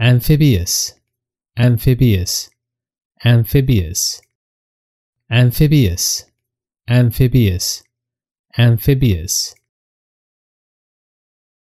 amphibious, amphibious, amphibious, amphibious, amphibious, amphibious,